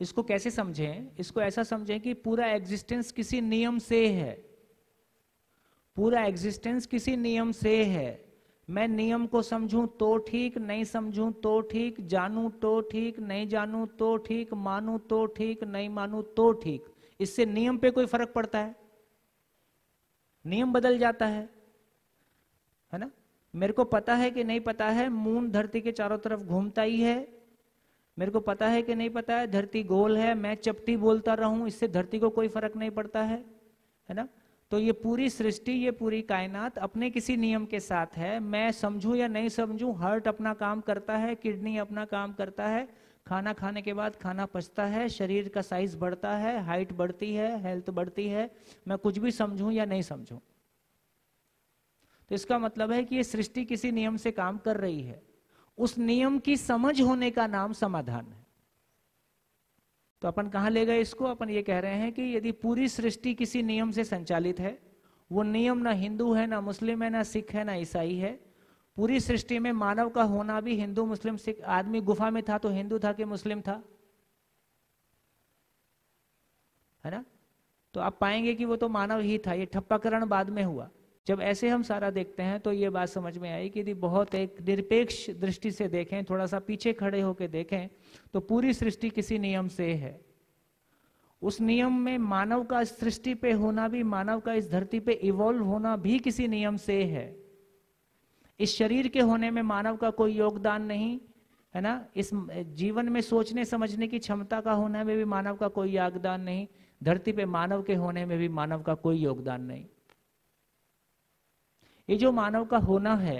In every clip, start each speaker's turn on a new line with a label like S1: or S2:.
S1: इसको कैसे समझें इसको ऐसा समझें कि पूरा एग्जिस्टेंस किसी नियम से है पूरा एग्जिस्टेंस किसी नियम से है मैं नियम को समझूं तो ठीक नहीं समझूं तो ठीक जानूं तो ठीक नहीं जानूं तो ठीक मानूं तो ठीक नहीं मानूं तो ठीक इससे नियम पे कोई फर्क पड़ता है नियम बदल जाता है है ना मेरे को पता है कि नहीं पता है मून धरती के चारों तरफ घूमता ही है मेरे को पता है कि नहीं पता है धरती गोल है मैं चपटी बोलता रहूं इससे धरती को कोई फर्क नहीं पड़ता है है ना तो ये पूरी सृष्टि ये पूरी कायनात अपने किसी नियम के साथ है मैं समझूं या नहीं समझूं हार्ट अपना काम करता है किडनी अपना काम करता है खाना खाने के बाद खाना पचता है शरीर का साइज बढ़ता है हाइट बढ़ती है हेल्थ बढ़ती है मैं कुछ भी समझूं या नहीं समझूं तो इसका मतलब है कि ये सृष्टि किसी नियम से काम कर रही है उस नियम की समझ होने का नाम समाधान है तो अपन कहां ले गए इसको अपन ये कह रहे हैं कि यदि पूरी सृष्टि किसी नियम से संचालित है वो नियम ना हिंदू है ना मुस्लिम है ना सिख है ना ईसाई है पूरी सृष्टि में मानव का होना भी हिंदू मुस्लिम सिख आदमी गुफा में था तो हिंदू था कि मुस्लिम था है ना तो आप पाएंगे कि वो तो मानव ही था ये ठप्पाकरण बाद में हुआ जब ऐसे हम सारा देखते हैं तो ये बात समझ में आई कि यदि बहुत एक निरपेक्ष दृष्टि से देखें थोड़ा सा पीछे खड़े होकर देखें तो पूरी सृष्टि किसी नियम से है उस नियम में मानव का सृष्टि पे होना भी मानव का इस धरती पे इवॉल्व होना भी किसी नियम से है इस शरीर के होने में मानव का कोई योगदान नहीं है ना इस जीवन में सोचने समझने की क्षमता का होने में भी मानव का कोई योगदान नहीं धरती पे मानव के होने में भी मानव का कोई योगदान नहीं ये जो मानव का होना है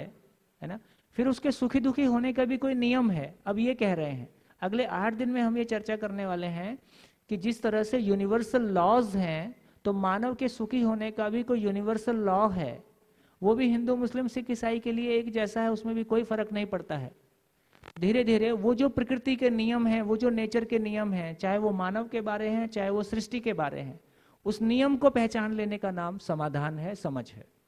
S1: है ना फिर उसके सुखी दुखी होने का भी कोई नियम है अब ये कह रहे हैं अगले आठ दिन में हम ये चर्चा करने वाले हैं कि जिस तरह से यूनिवर्सल लॉज हैं तो मानव के सुखी होने का भी कोई यूनिवर्सल लॉ है वो भी हिंदू मुस्लिम सिख ईसाई के लिए एक जैसा है उसमें भी कोई फर्क नहीं पड़ता है धीरे धीरे वो जो प्रकृति के नियम हैं वो जो नेचर के नियम हैं चाहे वो मानव के बारे हैं चाहे वो सृष्टि के बारे हैं उस नियम को पहचान लेने का नाम समाधान है समझ है